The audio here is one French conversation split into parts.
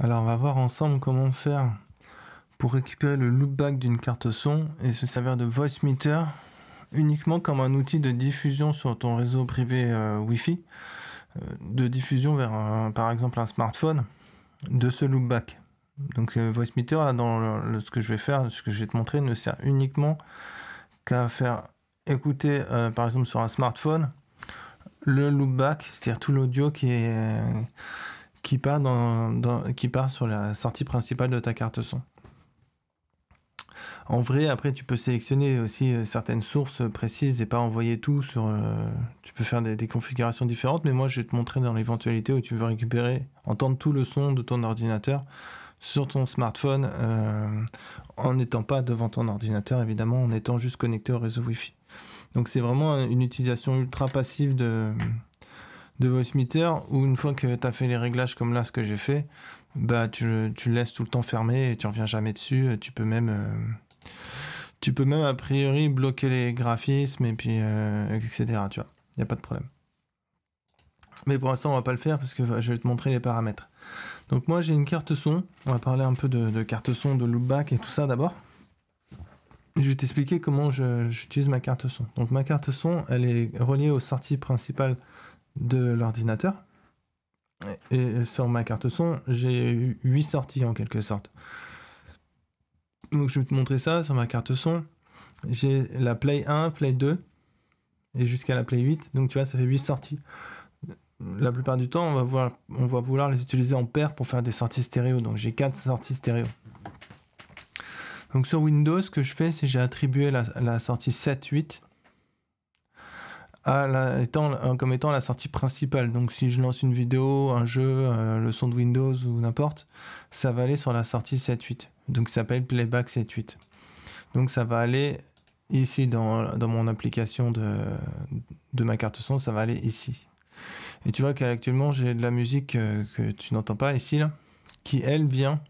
Alors on va voir ensemble comment faire pour récupérer le loopback d'une carte son et se servir de meter uniquement comme un outil de diffusion sur ton réseau privé euh, Wifi Wi-Fi, euh, de diffusion vers par exemple un smartphone de ce loopback. Donc euh, voice meter là dans ce que je vais faire, ce que je vais te montrer, ne sert uniquement qu'à faire écouter par exemple sur un smartphone le loopback, c'est-à-dire tout l'audio qui est qui part, dans, qui part sur la sortie principale de ta carte son. En vrai, après, tu peux sélectionner aussi euh, certaines sources précises et pas envoyer tout sur. Euh, tu peux faire des, configurations différentes, mais moi, je vais te montrer dans l'éventualité où tu veux récupérer, entendre tout le son de ton ordinateur sur ton smartphone euh, en n'étant pas devant ton ordinateur, évidemment, en étant juste connecté au réseau Wi-Fi. Donc, c'est vraiment une utilisation ultra passive de de Meter où une fois que tu as fait les réglages comme là, ce que j'ai fait, bah, tu, le laisses tout le temps fermé et tu reviens jamais dessus. Euh, tu peux même, euh, tu peux même a priori bloquer les graphismes et puis, euh, etc. Tu vois, il n'y a pas de problème. Mais pour l'instant, on va pas le faire parce que je vais te montrer les paramètres. Donc moi, j'ai une carte son. On va parler un peu de, de carte son, de loopback et tout ça d'abord. Je vais t'expliquer comment j'utilise ma carte son. Donc ma carte son, elle est reliée aux sorties principales de l'ordinateur. Et sur ma carte son, j'ai eu 8 sorties en quelque sorte. Donc je vais te montrer ça sur ma carte son. J'ai la Play 1, Play 2 et jusqu'à la Play 8. Donc tu vois, ça fait 8 sorties. La plupart du temps, on va, voir, on va vouloir les utiliser en paire pour faire des sorties stéréo. Donc j'ai 4 sorties stéréo. Donc sur Windows, ce que je fais, c'est j'ai attribué la, la sortie 7-8 étant, euh, comme étant la sortie principale. Donc si je lance une vidéo, un jeu, euh, le son de Windows ou n'importe, ça va aller sur la sortie 7.8. Donc ça s'appelle Playback 7.8. Donc ça va aller ici dans, mon application de, ma carte son, ça va aller ici. Et tu vois qu'actuellement j'ai de la musique euh, que, tu n'entends pas ici, là, qui elle vient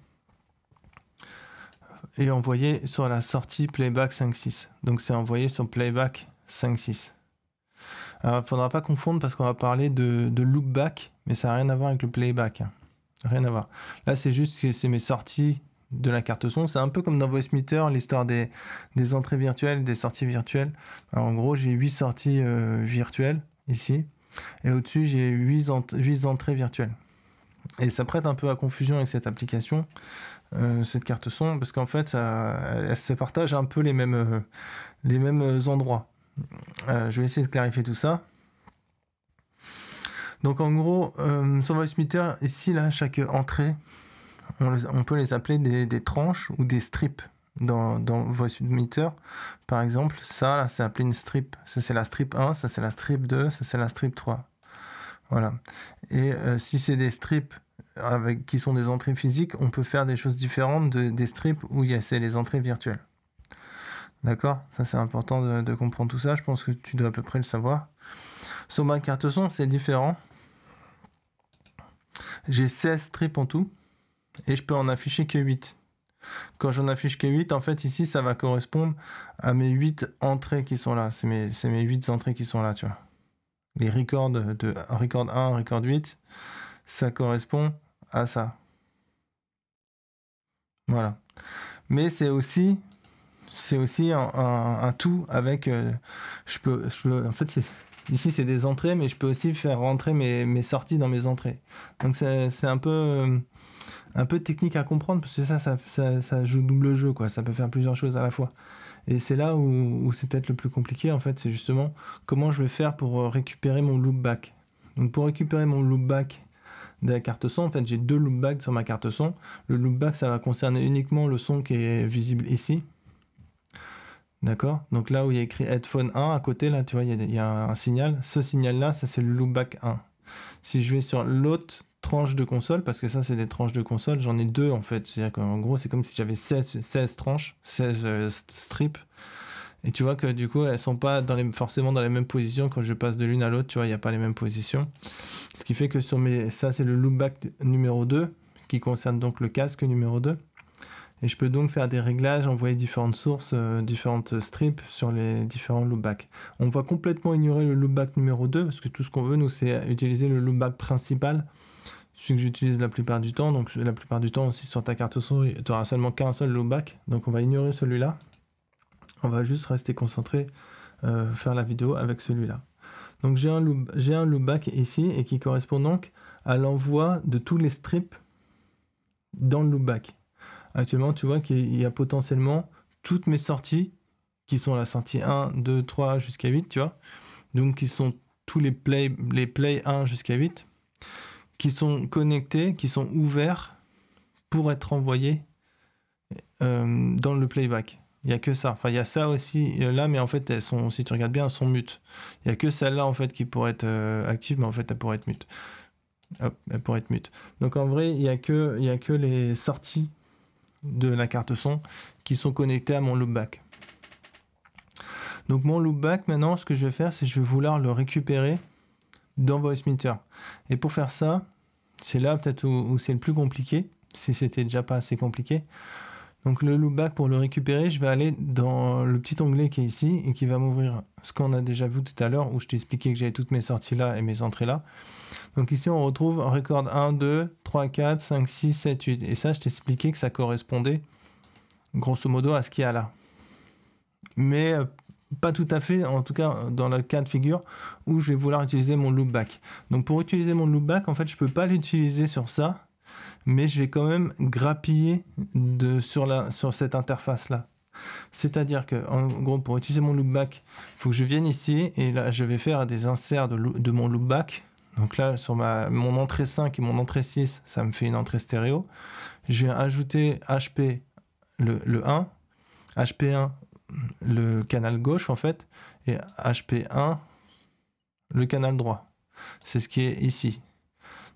et envoyée sur la sortie Playback 5.6. Donc c'est envoyé sur Playback 5.6 ne euh, faudra pas confondre parce qu'on va parler de, de mais ça n'a rien à voir avec le playback. Rien à voir. Là, c'est juste que c'est mes sorties de la carte son. C'est un peu comme dans VoiceMeeter, l'histoire des, des, entrées virtuelles, des sorties virtuelles. Euh, en gros, j'ai 8 sorties euh, virtuelles ici, et au-dessus, j'ai 8, entrées virtuelles. Et ça prête un peu à confusion avec cette application, cette carte son, parce qu'en fait, elle se partage un peu les mêmes, les mêmes endroits. Euh, je vais essayer de clarifier tout ça. Donc en gros, euh, sur voice ici, là, chaque entrée, on, peut les appeler des, tranches ou des strips. Dans, dans par exemple, ça, là, c'est appelé une strip. Ça, c'est la strip 1, ça, c'est la strip 2, ça, c'est la strip 3. Voilà. Et euh, si c'est des strips avec, qui sont des entrées physiques, on peut faire des choses différentes des strips où il y a les entrées virtuelles. D'accord Ça, c'est important de, comprendre tout ça. Je pense que tu dois à peu près le savoir. ma Sur carte son, c'est différent. J'ai 16 strips en tout et je peux en afficher que 8. Quand j'en affiche que 8, en fait, ici, ça va correspondre à mes 8 entrées qui sont là. C'est mes, mes 8 entrées qui sont là, tu vois. Les records de record 1, record 8, ça correspond à ça. Voilà. Mais c'est aussi c'est aussi un, tout avec. Euh, je, peux, En fait, ici, c'est des entrées, mais je peux aussi faire rentrer mes, sorties dans mes entrées. Donc, c'est euh, un peu. technique à comprendre parce que ça, ça, ça, joue double jeu, quoi. Ça peut faire plusieurs choses à la fois. Et c'est là où, où c'est peut-être le plus compliqué, en fait, c'est justement comment je vais faire pour euh, récupérer mon loopback. Donc pour récupérer mon loopback de la carte son, en fait, j'ai deux loopbacks sur ma carte son. Le loopback, ça va concerner uniquement le son qui est visible ici, D'accord Donc là où il y a écrit headphone 1 à côté, là, tu vois, il y, a, un signal. Ce signal-là, ça c'est le loopback 1. Si je vais sur l'autre tranche de console, parce que ça c'est des tranches de console, j'en ai deux en fait. C'est-à-dire qu'en gros, c'est comme si j'avais 16, tranches, 16 euh, strips. Et tu vois que du coup, elles sont pas forcément dans les mêmes positions quand je passe de l'une à l'autre, tu vois, il n'y a pas les mêmes positions. Ce qui fait que sur mes. Ça, c'est le loopback numéro 2, qui concerne donc le casque numéro 2. Et je peux donc faire des réglages, envoyer différentes sources, euh, différentes strips sur les différents loopbacks. On va complètement ignorer le loopback numéro 2 parce que tout ce qu'on veut, nous, c'est utiliser le loopback principal, celui que j'utilise la plupart du temps. Donc la plupart du temps aussi sur ta carte souris, tu n'auras seulement qu'un seul loopback. Donc on va ignorer celui-là. On va juste rester concentré, euh, faire la vidéo avec celui-là. Donc j'ai un, un loopback ici et qui correspond donc à l'envoi de tous les strips dans le loopback actuellement, tu vois qu'il y a potentiellement toutes mes sorties qui sont la sortie 1, 2, 3 jusqu'à 8, tu vois. Donc qui sont tous les play, les play 1 jusqu'à 8, qui sont connectés, qui sont ouverts pour être envoyés euh, dans le playback. Il n'y a que ça. Enfin, il y a ça aussi euh, là, mais en fait, elles sont, si tu regardes bien, elles sont mute Il n'y a que celle-là, en fait, qui pourrait être euh, active, mais en fait, elle pourrait être mute. Hop, elle pourrait être mute. Donc, en vrai, il n'y a, a que les sorties de la carte son qui sont connectés à mon loopback. Donc mon loopback, maintenant, ce que je vais faire, c'est je vais vouloir le récupérer dans VoiceMeter. Et pour faire ça, c'est là peut-être où c'est le plus compliqué, si c'était déjà pas assez compliqué. Donc le loopback, pour le récupérer, je vais aller dans le petit onglet qui est ici et qui va m'ouvrir ce qu'on a déjà vu tout à l'heure où je t'ai expliqué que j'avais toutes mes sorties là et mes entrées là. Donc ici, on retrouve record 1, 2, 3, 4, 5, 6, 7, 8. Et ça, je t'ai expliqué que ça correspondait grosso modo à ce qu'il y a là. Mais euh, pas tout à fait, en tout cas dans le cas de figure où je vais vouloir utiliser mon loopback. Donc pour utiliser mon loopback, en fait, je ne peux pas l'utiliser sur ça mais je vais quand même grappiller sur, cette interface-là. C'est-à-dire que, en gros, pour utiliser mon loopback, il faut que je vienne ici et là, je vais faire des inserts de, mon loopback. Donc là, sur mon entrée 5 et mon entrée 6, ça me fait une entrée stéréo. Je vais ajouter HP le 1, HP1 le canal gauche en fait, et HP1 le canal droit. C'est ce qui est ici.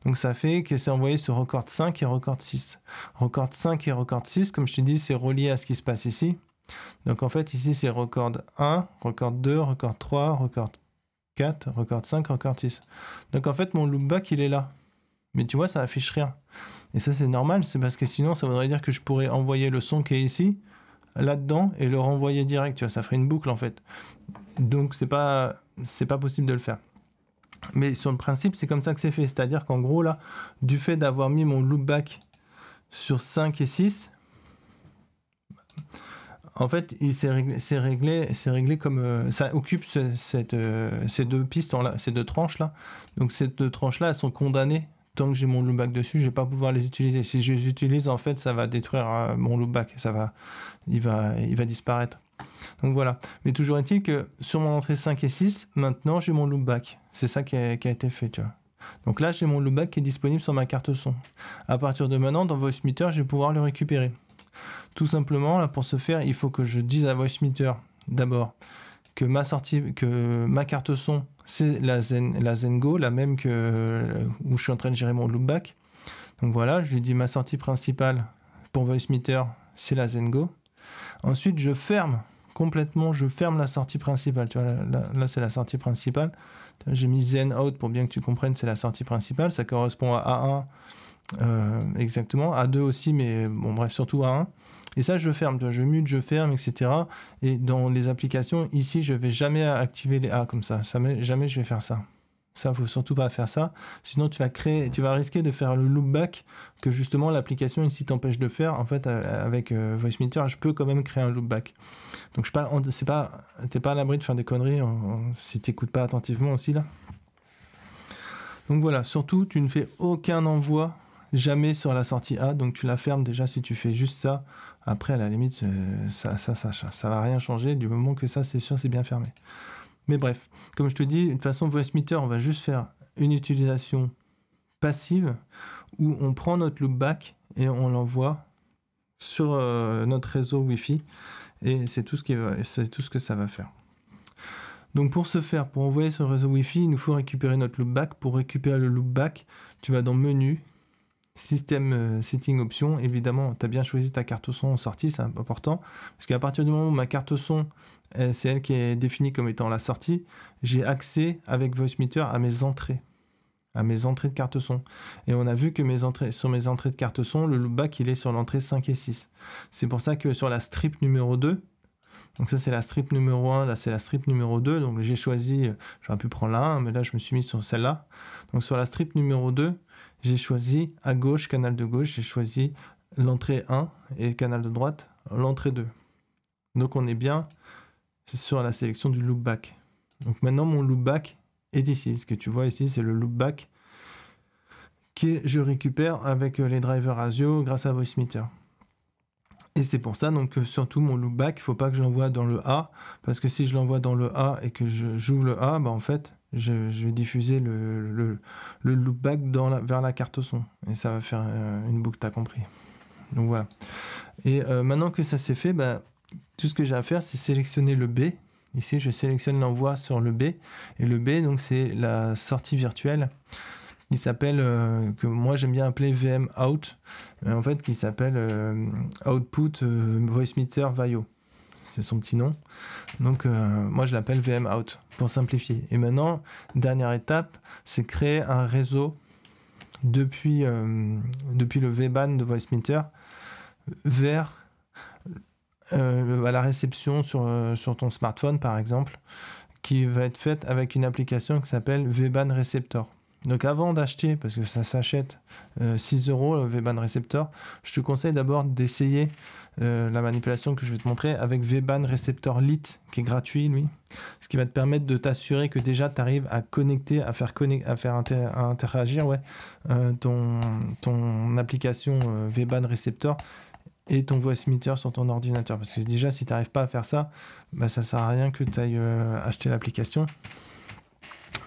Donc ça fait que c'est envoyé sur record 5 et record 6. Record 5 et record 6, comme je te dis, c'est relié à ce qui se passe ici. Donc en fait, ici, c'est record 1, record 2, record 3, record 4, record 5, record 6. Donc en fait, mon loopback, il est là. Mais tu vois, ça affiche rien. Et ça, c'est normal, c'est parce que sinon, ça voudrait dire que je pourrais envoyer le son qui est ici, là-dedans, et le renvoyer direct. Tu vois, ça ferait une boucle, en fait. Donc c'est pas, pas possible de le faire. Mais sur le principe, c'est comme ça que c'est fait. C'est-à-dire qu'en gros, là, du fait d'avoir mis mon loopback sur 5 et 6, en fait, il s'est réglé, c'est réglé, comme euh, ça occupe euh, ces deux pistes, là, ces deux tranches là. Donc ces deux tranches là, elles sont condamnées. Tant que j'ai mon loopback dessus, je vais pas pouvoir les utiliser. Si je les utilise, en fait, ça va détruire euh, mon loopback, ça va, il va, il va disparaître. Donc voilà. Mais toujours est-il que sur mon entrée 5 et 6, maintenant j'ai mon loopback. C'est ça qui a, été fait, Donc là, j'ai mon loopback qui est disponible sur ma carte son. À partir de maintenant, dans VoiceMeter, je vais pouvoir le récupérer. Tout simplement, pour ce faire, il faut que je dise à VoiceMeter, d'abord, que ma sortie, que ma carte son, c'est la, la Zengo, la même que euh, où je suis en train de gérer mon loopback. Donc voilà, je lui dis ma sortie principale pour VoiceMeter, c'est la Zengo. Ensuite, je ferme complètement, je ferme la sortie principale. là c'est la sortie principale. J'ai mis Zen Out pour bien que tu comprennes, c'est la sortie principale. Ça correspond à A1 euh, exactement, A2 aussi, mais bon, bref, surtout A1. Et ça, je ferme, je mute, je ferme, etc. Et dans les applications, ici, je vais jamais activer les A comme ça. Jamais, jamais je vais faire ça. Ça, faut surtout pas faire ça. Sinon, tu vas créer, tu vas risquer de faire le loopback que justement l'application ici t'empêche de faire. En fait, euh, avec euh, je peux quand même créer un loopback. Donc, je pas, c'est pas, t'es pas à l'abri de faire des conneries si tu si t'écoutes pas attentivement aussi là. Donc voilà, surtout, tu ne fais aucun envoi jamais sur la sortie A. Donc tu la fermes déjà si tu fais juste ça. Après, à la limite, euh, ça, ça, ça va rien changer du moment que ça, c'est sûr, c'est bien fermé. Mais bref, comme je te dis, de toute façon, Meter, on va juste faire une utilisation passive où on prend notre loopback et on l'envoie sur euh, notre réseau Wi-Fi. Et c'est tout, ce qui c'est tout ce que ça va faire. Donc pour ce faire, pour envoyer sur le réseau Wi-Fi, il nous faut récupérer notre loopback. Pour récupérer le loopback, tu vas dans Menu, Système euh, Setting Options. Évidemment, tu as bien choisi ta carte son en sortie, c'est important. Parce qu'à partir du moment où ma carte son euh, c'est elle qui est définie comme étant la sortie, j'ai accès avec VoiceMeter à mes entrées à mes entrées de carte son. Et on a vu que sur mes entrées de carte son, le loopback, il est sur l'entrée 5 et 6. C'est pour ça que sur la strip numéro 2, donc ça c'est la strip numéro 1, là c'est la strip numéro 2, donc j'ai choisi, j'aurais pu prendre la 1, mais là je me suis mis sur celle-là. Donc sur la strip numéro 2, j'ai choisi à gauche, canal de gauche, j'ai choisi l'entrée 1 et canal de droite, l'entrée 2. Donc on est bien sur la sélection du loopback. Donc maintenant, mon loopback est ici. Ce que tu vois ici, c'est le loopback que je récupère avec euh, les drivers ASIO grâce à VoiceMeter. Et c'est pour ça donc euh, surtout mon loopback, il ne faut pas que je l'envoie dans le A, parce que si je l'envoie dans le A et que j'ouvre le A, bah en fait, je, vais diffuser le, loopback vers la carte son. Et ça va faire euh, une boucle, tu as compris. Donc voilà. Et maintenant que ça s'est fait, bah, tout ce que j'ai à faire, c'est sélectionner le B. Ici, je sélectionne l'envoi sur le B. Et le B, donc, c'est la sortie virtuelle qui s'appelle, euh, que moi j'aime bien appeler VM Out, euh, en fait, qui s'appelle euh, Output Voice VIO. C'est son petit nom. Donc, moi je l'appelle VM Out pour simplifier. Et maintenant, dernière étape, c'est créer un réseau depuis, depuis le VBAN de Voice vers euh, à la réception euh, sur, ton smartphone, par exemple, qui va être faite avec une application qui s'appelle VBAN Receptor. Donc avant d'acheter, parce que ça s'achète 6 euh, euros le VBAN Receptor, je te conseille d'abord d'essayer la manipulation que je vais te montrer avec VBAN Receptor Lite, qui est gratuit lui, ce qui va te permettre de t'assurer que déjà tu arrives à connecter, à faire, à faire interagir ouais, ton, ton application VBAN Receptor et ton voice meter sur ton ordinateur. Parce que déjà, si tu n'arrives pas à faire ça, bah, ça sert à rien que tu ailles euh, acheter l'application.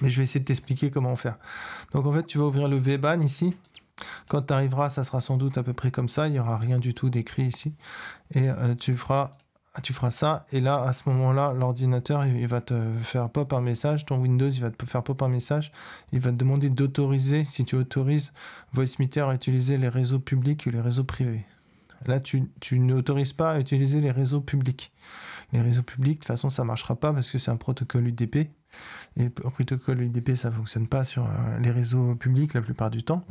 Mais je vais essayer de t'expliquer comment faire. Donc en fait, tu vas ouvrir le VBAN ici. Quand tu arriveras, ça sera sans doute à peu près comme ça. Il n'y aura rien du tout d'écrit ici. Et euh, tu feras tu feras ça et là à ce moment là l'ordinateur il va te faire pop un message ton Windows il va te faire pop un message il va te demander d'autoriser si tu autorises VoiceMeter à utiliser les réseaux publics ou les réseaux privés Là, tu, n'autorises pas à utiliser les réseaux publics. Les réseaux publics, de toute façon, ça ne marchera pas parce que c'est un protocole UDP. Et le protocole UDP, ça ne fonctionne pas sur euh, les réseaux publics la plupart du temps.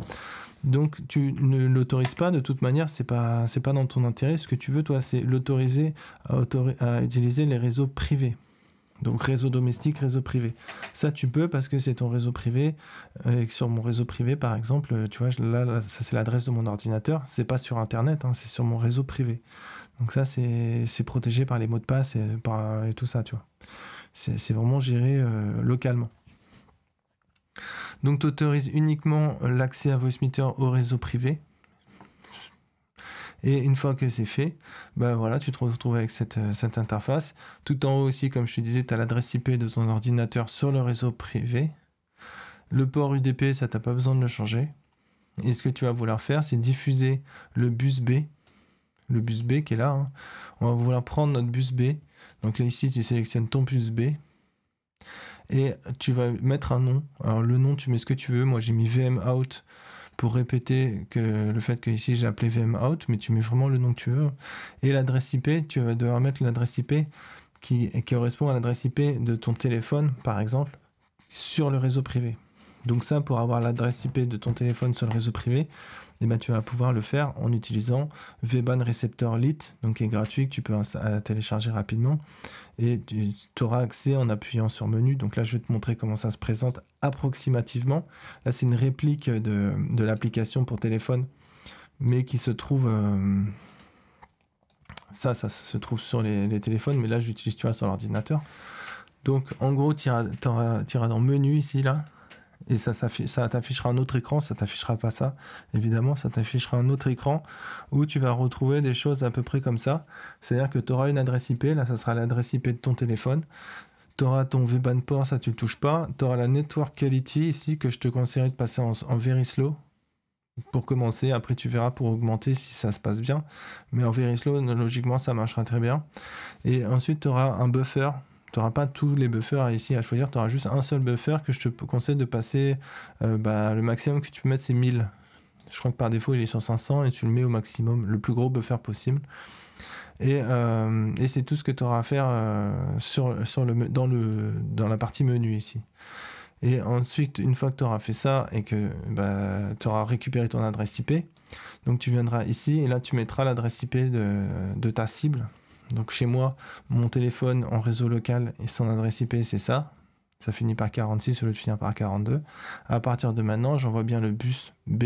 Donc, tu ne l'autorises pas. De toute manière, ce n'est pas, dans ton intérêt. Ce que tu veux, toi, c'est l'autoriser à utiliser les réseaux privés. Donc réseau domestique, réseau privé. Ça, tu peux parce que c'est ton réseau privé. Euh, et que sur mon réseau privé, par exemple, euh, tu vois, là, ça c'est l'adresse de mon ordinateur. C'est pas sur Internet, hein, c'est sur mon réseau privé. Donc ça, c'est protégé par les mots de passe et, par, tout ça, tu vois. C'est vraiment géré euh, localement. Donc tu autorises uniquement l'accès à VoiceMeter au réseau privé, et une fois que c'est fait, ben voilà, tu te retrouves avec cette, euh, interface. Tout en haut aussi, comme je te disais, tu as l'adresse IP de ton ordinateur sur le réseau privé. Le port UDP, ça n'as pas besoin de le changer. Et ce que tu vas vouloir faire, c'est diffuser le bus B, le bus B qui est là. Hein. On va vouloir prendre notre bus B. Donc là, ici, tu sélectionnes ton bus B. Et tu vas mettre un nom. Alors le nom, tu mets ce que tu veux. Moi, j'ai mis VM out pour répéter que le fait que ici j'ai appelé VM out, mais tu mets vraiment le nom que tu veux. Et l'adresse IP, tu vas devoir mettre l'adresse IP qui correspond à l'adresse IP de ton téléphone, par exemple, sur le réseau privé. Donc ça, pour avoir l'adresse IP de ton téléphone sur le réseau privé, eh ben, tu vas pouvoir le faire en utilisant VBAN Receptor Lite, donc qui est gratuit, que tu peux euh, télécharger rapidement. Et tu auras accès en appuyant sur menu. Donc là, je vais te montrer comment ça se présente approximativement. Là, c'est une réplique de, l'application pour téléphone, mais qui se trouve... Euh, ça, ça se trouve sur les, téléphones, mais là, j'utilise, tu sur l'ordinateur. Donc, en gros, tu iras dans menu ici, là, et ça, t'affichera un autre écran, ça t'affichera pas ça, évidemment, ça t'affichera un autre écran où tu vas retrouver des choses à peu près comme ça. C'est-à-dire que tu auras une adresse IP, là ça sera l'adresse IP de ton téléphone. Tu auras ton VBAN port, ça tu le touches pas. Tu auras la network quality ici que je te conseillerais de passer en, en very slow pour commencer. Après, tu verras pour augmenter si ça se passe bien. Mais en very slow, logiquement, ça marchera très bien. Et ensuite, tu auras un buffer tu n'auras pas tous les buffers ici à choisir, tu auras juste un seul buffer que je te conseille de passer. Euh, bah, le maximum que tu peux mettre, c'est 1000. Je crois que par défaut, il est sur 500 et tu le mets au maximum, le plus gros buffer possible. Et, euh, c'est tout ce que tu auras à faire euh, sur, dans, la partie menu ici. Et ensuite, une fois que tu auras fait ça et que bah, tu auras récupéré ton adresse IP, donc tu viendras ici et là tu mettras l'adresse IP de ta cible. Donc chez moi, mon téléphone en réseau local et son adresse IP, c'est ça. Ça finit par 46 au lieu de finir par 42. À partir de maintenant, j'envoie bien le bus B.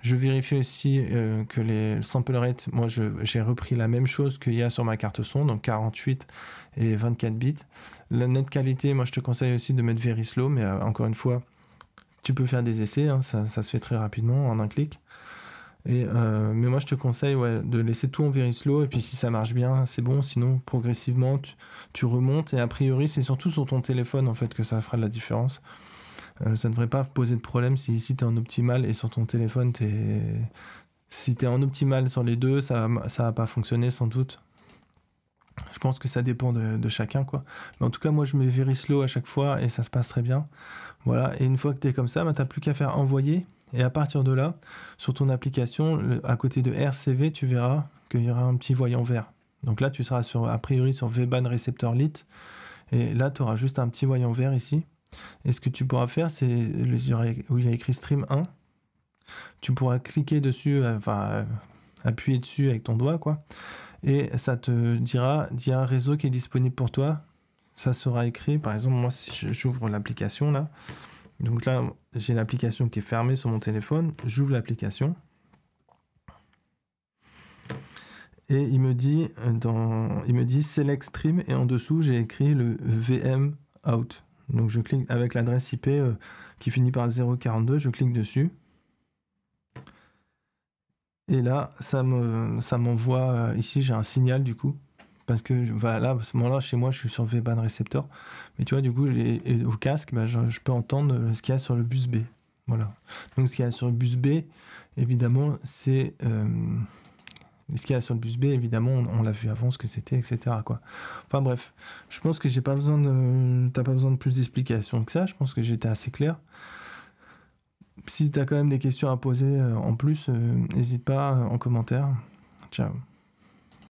Je vérifie aussi euh, que les sample rates, moi j'ai repris la même chose qu'il y a sur ma carte son, donc 48 et 24 bits. La nette qualité, moi je te conseille aussi de mettre very slow, mais euh, encore une fois, tu peux faire des essais, hein, ça, se fait très rapidement en un clic. Euh, mais moi, je te conseille de laisser tout en very slow. Et puis, si ça marche bien, c'est bon. Sinon, progressivement, tu, remontes. Et a priori, c'est surtout sur ton téléphone en fait que ça fera de la différence. Euh, ça ne devrait pas poser de problème si ici tu es en optimal et sur ton téléphone, es... si tu es en optimal sur les deux, ça ne va pas fonctionner sans doute. Je pense que ça dépend de, chacun. quoi. en tout cas, moi, je mets very slow à chaque fois et ça se passe très bien. Voilà. Et une fois que tu es comme ça, bah, t'as tu n'as plus qu'à faire envoyer. Et à partir de là, sur ton application, à côté de RCV, tu verras qu'il y aura un petit voyant vert. Donc là, tu seras a priori sur VBAN récepteur lit. Et là, tu auras juste un petit voyant vert ici. Et ce que tu pourras faire, c'est où il y a écrit Stream 1. Tu pourras cliquer dessus, euh, enfin euh, appuyer dessus avec ton doigt, quoi. Et ça te dira, il y a un réseau qui est disponible pour toi. Ça sera écrit, par exemple, moi, si j'ouvre l'application là, donc là, j'ai l'application qui est fermée sur mon téléphone. J'ouvre l'application. Et il me dit, dans, il me dit Select Stream et en dessous, j'ai écrit le VM Out. Donc je clique avec l'adresse IP euh, qui finit par 042, je clique dessus. Et là, ça m'envoie, me, ça euh, ici j'ai un signal du coup, parce que bah, là, à ce moment-là, chez moi, je suis sur V-band récepteur. Mais tu vois, du coup, au casque, bah, je, peux entendre ce qu'il y a sur le bus B. Voilà. Donc, ce qu'il y a sur le bus B, évidemment, c'est. Euh, ce qu'il y a sur le bus B, évidemment, on, l'a vu avant ce que c'était, etc. Quoi. Enfin bref, je pense que j'ai pas besoin de. T'as pas besoin de plus d'explications que ça. Je pense que j'étais assez clair si tu as quand même des questions à poser euh, en plus, euh, n'hésite pas en commentaire. Ciao.